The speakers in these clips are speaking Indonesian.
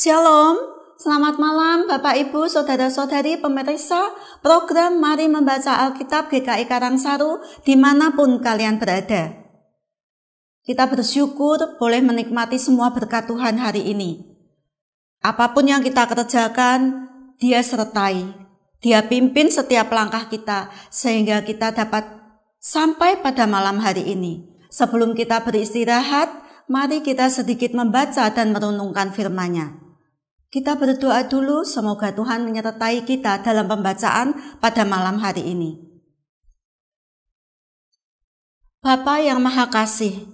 Shalom, selamat malam Bapak Ibu, Saudara-saudari pemirsa program Mari Membaca Alkitab GKI Karangsaru dimanapun kalian berada. Kita bersyukur boleh menikmati semua berkat Tuhan hari ini. Apapun yang kita kerjakan, dia sertai. Dia pimpin setiap langkah kita sehingga kita dapat sampai pada malam hari ini. Sebelum kita beristirahat, mari kita sedikit membaca dan merenungkan firman-Nya. Kita berdoa dulu semoga Tuhan menyertai kita dalam pembacaan pada malam hari ini. Bapa yang Maha Kasih,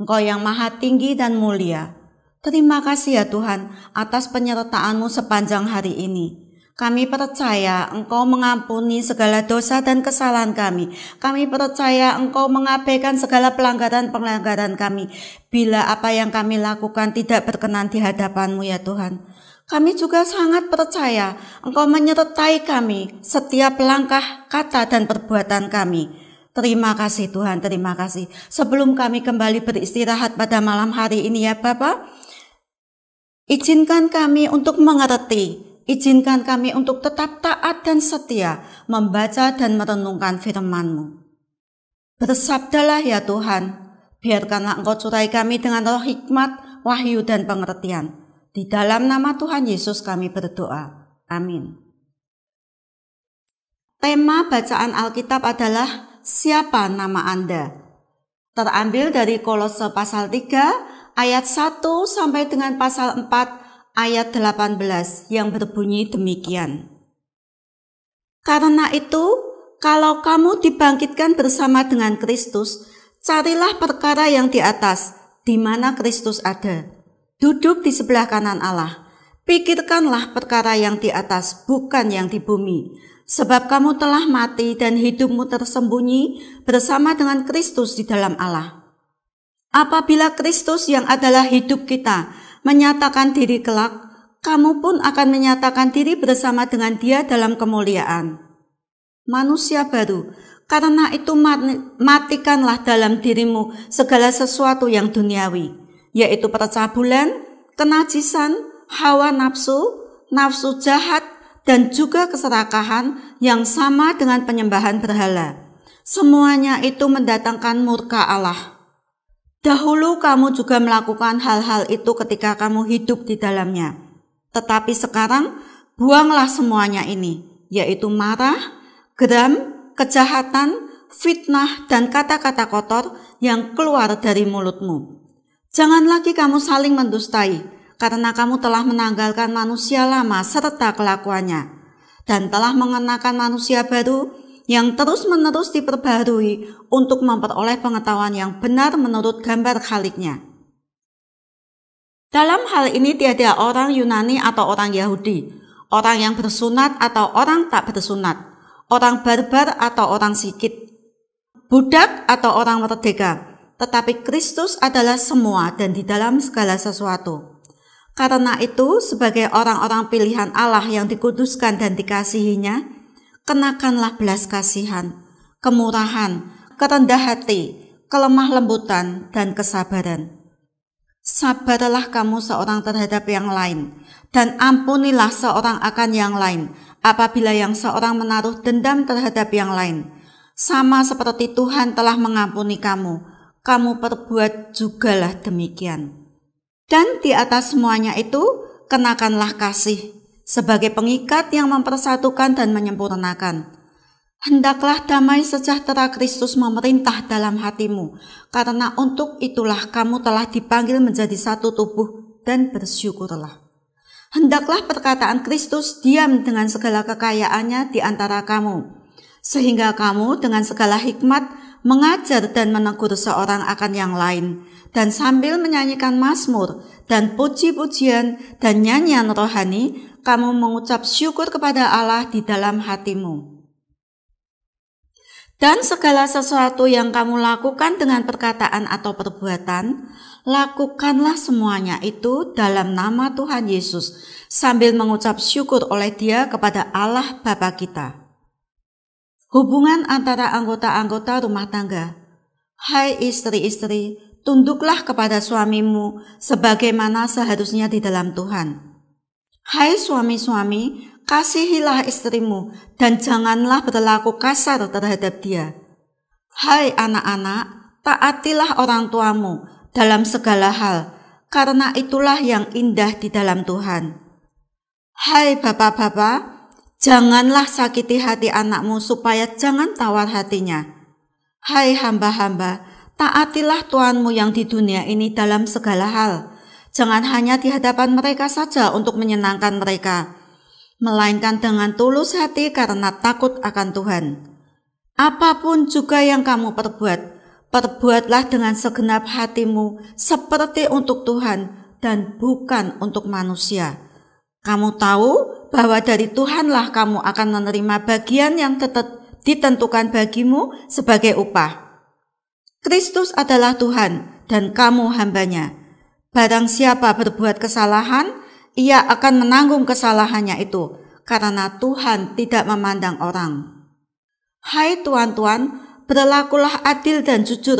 Engkau yang Maha Tinggi dan Mulia, terima kasih ya Tuhan atas penyertaanmu sepanjang hari ini. Kami percaya Engkau mengampuni segala dosa dan kesalahan kami. Kami percaya Engkau mengabaikan segala pelanggaran-pelanggaran kami bila apa yang kami lakukan tidak berkenan di hadapanmu ya Tuhan. Kami juga sangat percaya Engkau menyertai kami setiap langkah kata dan perbuatan kami. Terima kasih Tuhan, terima kasih. Sebelum kami kembali beristirahat pada malam hari ini ya Bapak, izinkan kami untuk mengerti Izinkan kami untuk tetap taat dan setia membaca dan merenungkan firman-Mu. Bersabdalah ya Tuhan, biarkanlah Engkau curai kami dengan roh hikmat, wahyu, dan pengertian. Di dalam nama Tuhan Yesus kami berdoa. Amin. Tema bacaan Alkitab adalah siapa nama Anda? Terambil dari Kolose pasal 3 ayat 1 sampai dengan pasal 4 ayat 18 yang berbunyi demikian. Karena itu, kalau kamu dibangkitkan bersama dengan Kristus, carilah perkara yang di atas, di mana Kristus ada Duduk di sebelah kanan Allah. Pikirkanlah perkara yang di atas, bukan yang di bumi. Sebab kamu telah mati dan hidupmu tersembunyi bersama dengan Kristus di dalam Allah. Apabila Kristus yang adalah hidup kita menyatakan diri kelak, kamu pun akan menyatakan diri bersama dengan dia dalam kemuliaan. Manusia baru, karena itu matikanlah dalam dirimu segala sesuatu yang duniawi yaitu percabulan, kenajisan, hawa nafsu, nafsu jahat, dan juga keserakahan yang sama dengan penyembahan berhala. Semuanya itu mendatangkan murka Allah. Dahulu kamu juga melakukan hal-hal itu ketika kamu hidup di dalamnya. Tetapi sekarang buanglah semuanya ini, yaitu marah, geram, kejahatan, fitnah, dan kata-kata kotor yang keluar dari mulutmu. Jangan lagi kamu saling mendustai, karena kamu telah menanggalkan manusia lama serta kelakuannya, dan telah mengenakan manusia baru yang terus-menerus diperbarui untuk memperoleh pengetahuan yang benar menurut gambar khaliknya. Dalam hal ini tiada orang Yunani atau orang Yahudi, orang yang bersunat atau orang tak bersunat, orang barbar atau orang sikit, budak atau orang merdeka, tetapi Kristus adalah semua dan di dalam segala sesuatu. Karena itu, sebagai orang-orang pilihan Allah yang dikuduskan dan dikasihinya, kenakanlah belas kasihan, kemurahan, kerendah hati, kelemah lembutan, dan kesabaran. Sabarlah kamu seorang terhadap yang lain, dan ampunilah seorang akan yang lain, apabila yang seorang menaruh dendam terhadap yang lain. Sama seperti Tuhan telah mengampuni kamu, kamu perbuat jugalah demikian. Dan di atas semuanya itu, kenakanlah kasih sebagai pengikat yang mempersatukan dan menyempurnakan. Hendaklah damai sejahtera Kristus memerintah dalam hatimu, karena untuk itulah kamu telah dipanggil menjadi satu tubuh dan bersyukurlah. Hendaklah perkataan Kristus diam dengan segala kekayaannya di antara kamu, sehingga kamu dengan segala hikmat mengajar dan menegur seorang akan yang lain, dan sambil menyanyikan mazmur dan puji-pujian dan nyanyian rohani, kamu mengucap syukur kepada Allah di dalam hatimu. Dan segala sesuatu yang kamu lakukan dengan perkataan atau perbuatan, lakukanlah semuanya itu dalam nama Tuhan Yesus, sambil mengucap syukur oleh Dia kepada Allah Bapa kita. Hubungan antara anggota-anggota rumah tangga. Hai istri-istri, tunduklah kepada suamimu sebagaimana seharusnya di dalam Tuhan. Hai suami-suami, kasihilah istrimu dan janganlah berlaku kasar terhadap dia. Hai anak-anak, taatilah orang tuamu dalam segala hal, karena itulah yang indah di dalam Tuhan. Hai bapak-bapak, Janganlah sakiti hati anakmu supaya jangan tawar hatinya. Hai hamba-hamba, taatilah tuanmu yang di dunia ini dalam segala hal. Jangan hanya di hadapan mereka saja untuk menyenangkan mereka, melainkan dengan tulus hati karena takut akan Tuhan. Apapun juga yang kamu perbuat, perbuatlah dengan segenap hatimu seperti untuk Tuhan dan bukan untuk manusia. Kamu tahu bahwa dari Tuhanlah kamu akan menerima bagian yang ditentukan bagimu sebagai upah. Kristus adalah Tuhan dan kamu hambanya. Barang siapa berbuat kesalahan, ia akan menanggung kesalahannya itu, karena Tuhan tidak memandang orang. Hai tuan-tuan, berlakulah adil dan jujur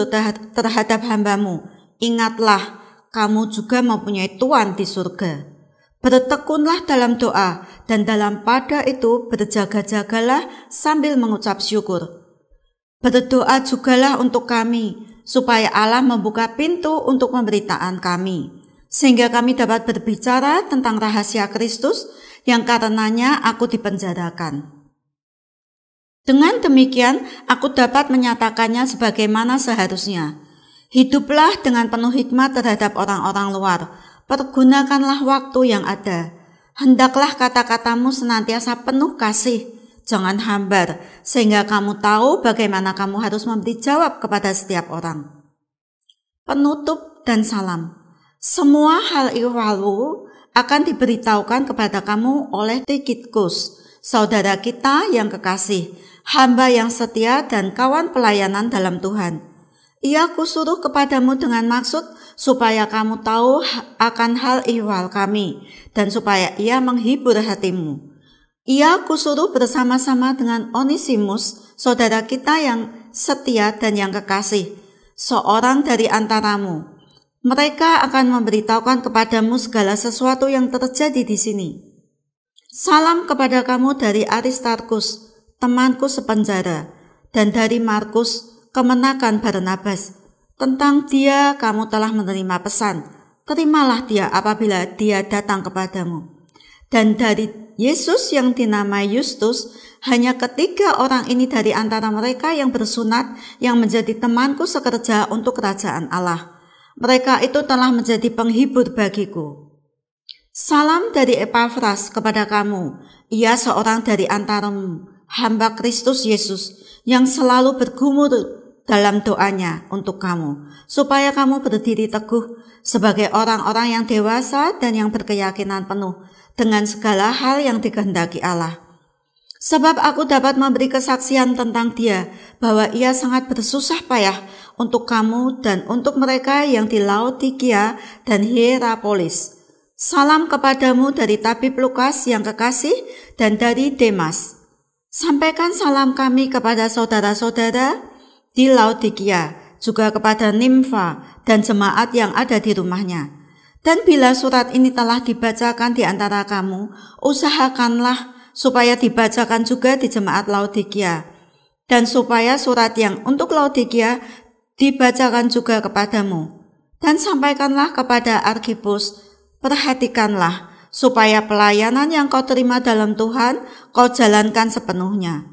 terhadap hambamu. Ingatlah, kamu juga mempunyai tuan di surga. Bertekunlah dalam doa dan dalam pada itu berjaga-jagalah sambil mengucap syukur. Berdoa jugalah untuk kami, supaya Allah membuka pintu untuk pemberitaan kami, sehingga kami dapat berbicara tentang rahasia Kristus yang karenanya aku dipenjarakan. Dengan demikian, aku dapat menyatakannya sebagaimana seharusnya. Hiduplah dengan penuh hikmat terhadap orang-orang luar. Pergunakanlah waktu yang ada. Hendaklah kata-katamu senantiasa penuh kasih, jangan hambar, sehingga kamu tahu bagaimana kamu harus memberi jawab kepada setiap orang. Penutup dan salam. Semua hal ihwalu akan diberitahukan kepada kamu oleh Tikitkus, saudara kita yang kekasih, hamba yang setia dan kawan pelayanan dalam Tuhan. Ia kusuruh kepadamu dengan maksud supaya kamu tahu akan hal ihwal kami dan supaya ia menghibur hatimu. Ia kusuruh bersama-sama dengan Onisimus, saudara kita yang setia dan yang kekasih, seorang dari antaramu. Mereka akan memberitahukan kepadamu segala sesuatu yang terjadi di sini. Salam kepada kamu dari Aristarkus, temanku sepenjara, dan dari Markus, kemenakan Barnabas. Tentang dia kamu telah menerima pesan, terimalah dia apabila dia datang kepadamu. Dan dari Yesus yang dinamai Justus hanya ketiga orang ini dari antara mereka yang bersunat yang menjadi temanku sekerja untuk kerajaan Allah. Mereka itu telah menjadi penghibur bagiku. Salam dari Epafras kepada kamu. Ia seorang dari antara hamba Kristus Yesus yang selalu bergumul dalam doanya untuk kamu, supaya kamu berdiri teguh sebagai orang-orang yang dewasa dan yang berkeyakinan penuh dengan segala hal yang dikehendaki Allah. Sebab aku dapat memberi kesaksian tentang dia bahwa ia sangat bersusah payah untuk kamu dan untuk mereka yang di Laodikia dan Hierapolis. Salam kepadamu dari Tabib Lukas yang kekasih dan dari Demas. Sampaikan salam kami kepada saudara-saudara di Laodikia, juga kepada nimfa dan jemaat yang ada di rumahnya. Dan bila surat ini telah dibacakan di antara kamu, usahakanlah supaya dibacakan juga di jemaat Laodikia, dan supaya surat yang untuk Laodikia dibacakan juga kepadamu. Dan sampaikanlah kepada Arkipus, perhatikanlah supaya pelayanan yang kau terima dalam Tuhan kau jalankan sepenuhnya.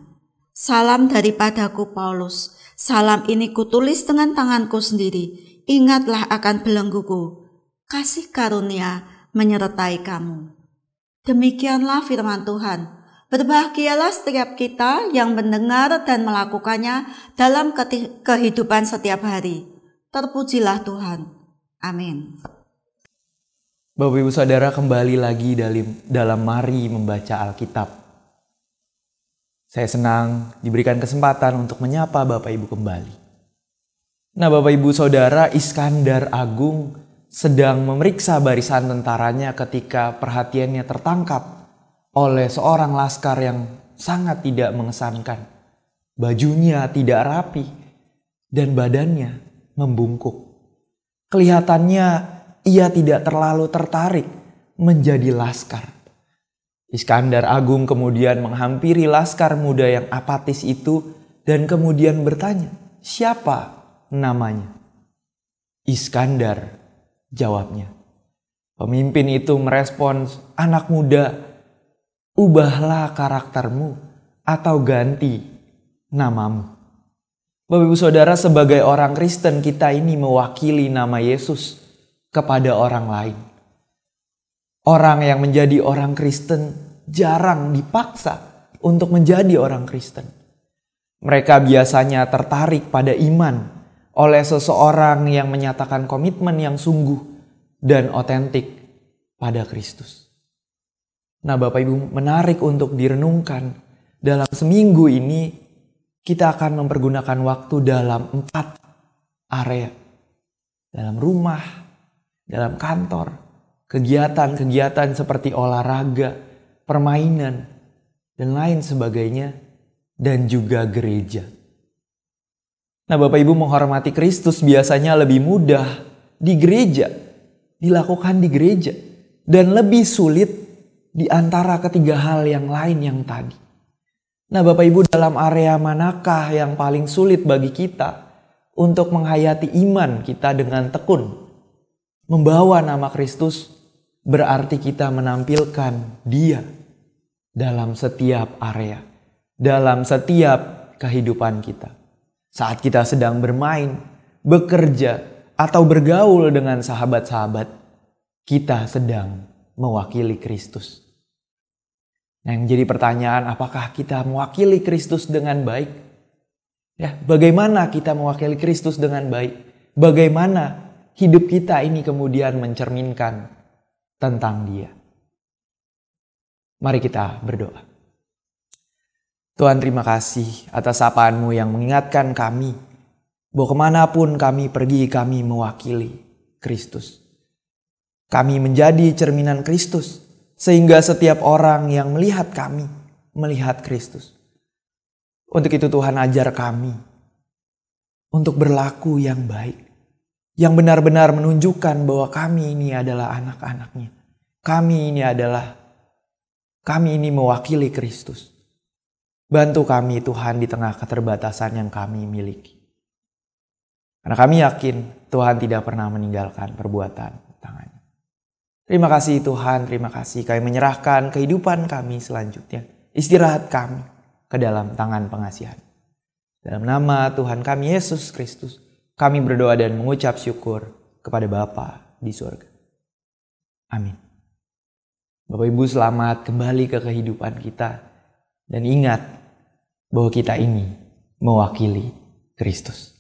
Salam daripadaku Paulus. Salam ini kutulis dengan tanganku sendiri. Ingatlah akan belengguku. Kasih karunia menyertai kamu. Demikianlah firman Tuhan. Berbahagialah setiap kita yang mendengar dan melakukannya dalam kehidupan setiap hari. Terpujilah Tuhan. Amin. Bapak Ibu Saudara kembali lagi dalam, dalam Mari Membaca Alkitab. Saya senang diberikan kesempatan untuk menyapa Bapak Ibu kembali. Nah, Bapak Ibu Saudara, Iskandar Agung sedang memeriksa barisan tentaranya ketika perhatiannya tertangkap oleh seorang laskar yang sangat tidak mengesankan. Bajunya tidak rapi dan badannya membungkuk. Kelihatannya ia tidak terlalu tertarik menjadi laskar. Iskandar Agung kemudian menghampiri laskar muda yang apatis itu dan kemudian bertanya, "Siapa namanya?" Iskandar jawabnya. Pemimpin itu merespons, "Anak muda, ubahlah karaktermu atau ganti namamu." Bapak Ibu Saudara sebagai orang Kristen kita ini mewakili nama Yesus kepada orang lain orang yang menjadi orang Kristen jarang dipaksa untuk menjadi orang Kristen. Mereka biasanya tertarik pada iman oleh seseorang yang menyatakan komitmen yang sungguh dan otentik pada Kristus. Nah, Bapak Ibu, menarik untuk direnungkan. Dalam seminggu ini, kita akan mempergunakan waktu dalam empat area: dalam rumah, dalam kantor, kegiatan-kegiatan seperti olahraga, permainan, dan lain sebagainya, dan juga gereja. Nah, Bapak Ibu menghormati Kristus biasanya lebih mudah di gereja, dilakukan di gereja, dan lebih sulit di antara ketiga hal yang lain yang tadi. Nah, Bapak Ibu, dalam area manakah yang paling sulit bagi kita untuk menghayati iman kita dengan tekun, membawa nama Kristus berarti kita menampilkan Dia dalam setiap area, dalam setiap kehidupan kita. Saat kita sedang bermain, bekerja, atau bergaul dengan sahabat-sahabat, kita sedang mewakili Kristus. Nah, yang jadi pertanyaan, apakah kita mewakili Kristus dengan baik? Ya, bagaimana kita mewakili Kristus dengan baik? Bagaimana hidup kita ini kemudian mencerminkan tentang Dia. Mari kita berdoa. Tuhan terima kasih atas sapaanmu yang mengingatkan kami bahwa kemanapun kami pergi kami mewakili Kristus. Kami menjadi cerminan Kristus sehingga setiap orang yang melihat kami melihat Kristus. Untuk itu Tuhan ajar kami untuk berlaku yang baik yang benar-benar menunjukkan bahwa kami ini adalah anak-anaknya. Kami ini adalah kami ini mewakili Kristus. Bantu kami Tuhan di tengah keterbatasan yang kami miliki. Karena kami yakin Tuhan tidak pernah meninggalkan perbuatan tangannya. Terima kasih Tuhan, terima kasih kami menyerahkan kehidupan kami selanjutnya. Istirahat kami ke dalam tangan pengasihan. Dalam nama Tuhan kami Yesus Kristus, kami berdoa dan mengucap syukur kepada Bapa di surga. Amin. Bapak Ibu selamat kembali ke kehidupan kita. Dan ingat bahwa kita ini mewakili Kristus.